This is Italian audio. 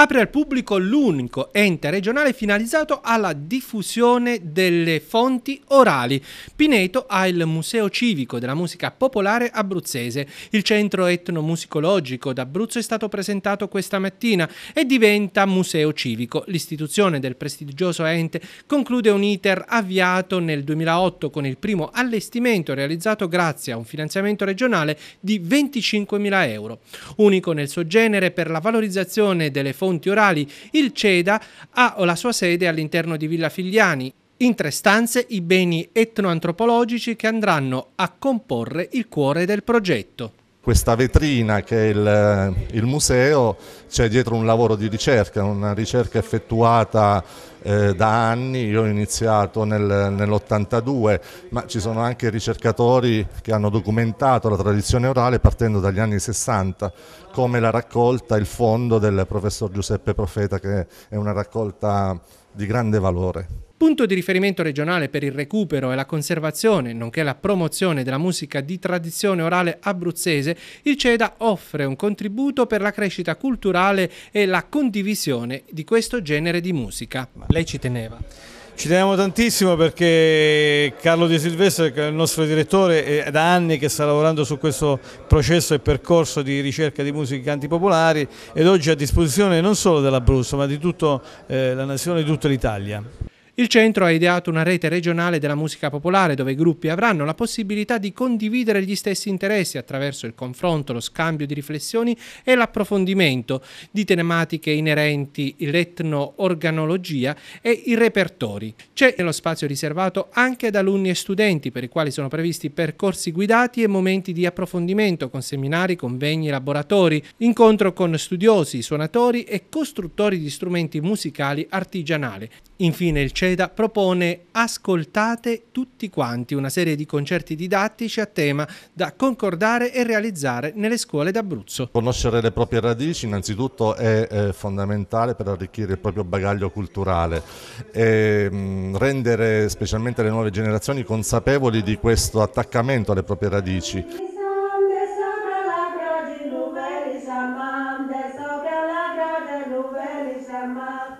apre al pubblico l'unico ente regionale finalizzato alla diffusione delle fonti orali. Pineto ha il Museo Civico della Musica Popolare Abruzzese. Il centro etnomusicologico d'Abruzzo è stato presentato questa mattina e diventa Museo Civico. L'istituzione del prestigioso ente conclude un iter avviato nel 2008 con il primo allestimento realizzato grazie a un finanziamento regionale di 25.000 euro. Unico nel suo genere per la valorizzazione delle fonti fonti orali, il CEDA ha la sua sede all'interno di Villa Figliani. In tre stanze i beni etnoantropologici che andranno a comporre il cuore del progetto questa vetrina che è il, il museo, c'è dietro un lavoro di ricerca, una ricerca effettuata eh, da anni, io ho iniziato nel, nell'82, ma ci sono anche ricercatori che hanno documentato la tradizione orale partendo dagli anni 60, come la raccolta, il fondo del professor Giuseppe Profeta, che è una raccolta di grande valore punto di riferimento regionale per il recupero e la conservazione, nonché la promozione della musica di tradizione orale abruzzese, il CEDA offre un contributo per la crescita culturale e la condivisione di questo genere di musica. Lei ci teneva. Ci teniamo tantissimo perché Carlo Di Silvestro, che è il nostro direttore, è da anni che sta lavorando su questo processo e percorso di ricerca di musicanti popolari ed oggi è a disposizione non solo dell'Abruzzo ma di tutta eh, la nazione e di tutta l'Italia. Il centro ha ideato una rete regionale della musica popolare dove i gruppi avranno la possibilità di condividere gli stessi interessi attraverso il confronto, lo scambio di riflessioni e l'approfondimento di tematiche inerenti l'etno-organologia e i repertori. C'è lo spazio riservato anche ad alunni e studenti per i quali sono previsti percorsi guidati e momenti di approfondimento con seminari, convegni, laboratori, incontro con studiosi, suonatori e costruttori di strumenti musicali artigianali. Infine il centro Proceda propone Ascoltate tutti quanti, una serie di concerti didattici a tema da concordare e realizzare nelle scuole d'Abruzzo. Conoscere le proprie radici innanzitutto è eh, fondamentale per arricchire il proprio bagaglio culturale e ehm, rendere specialmente le nuove generazioni consapevoli di questo attaccamento alle proprie radici. Sopra la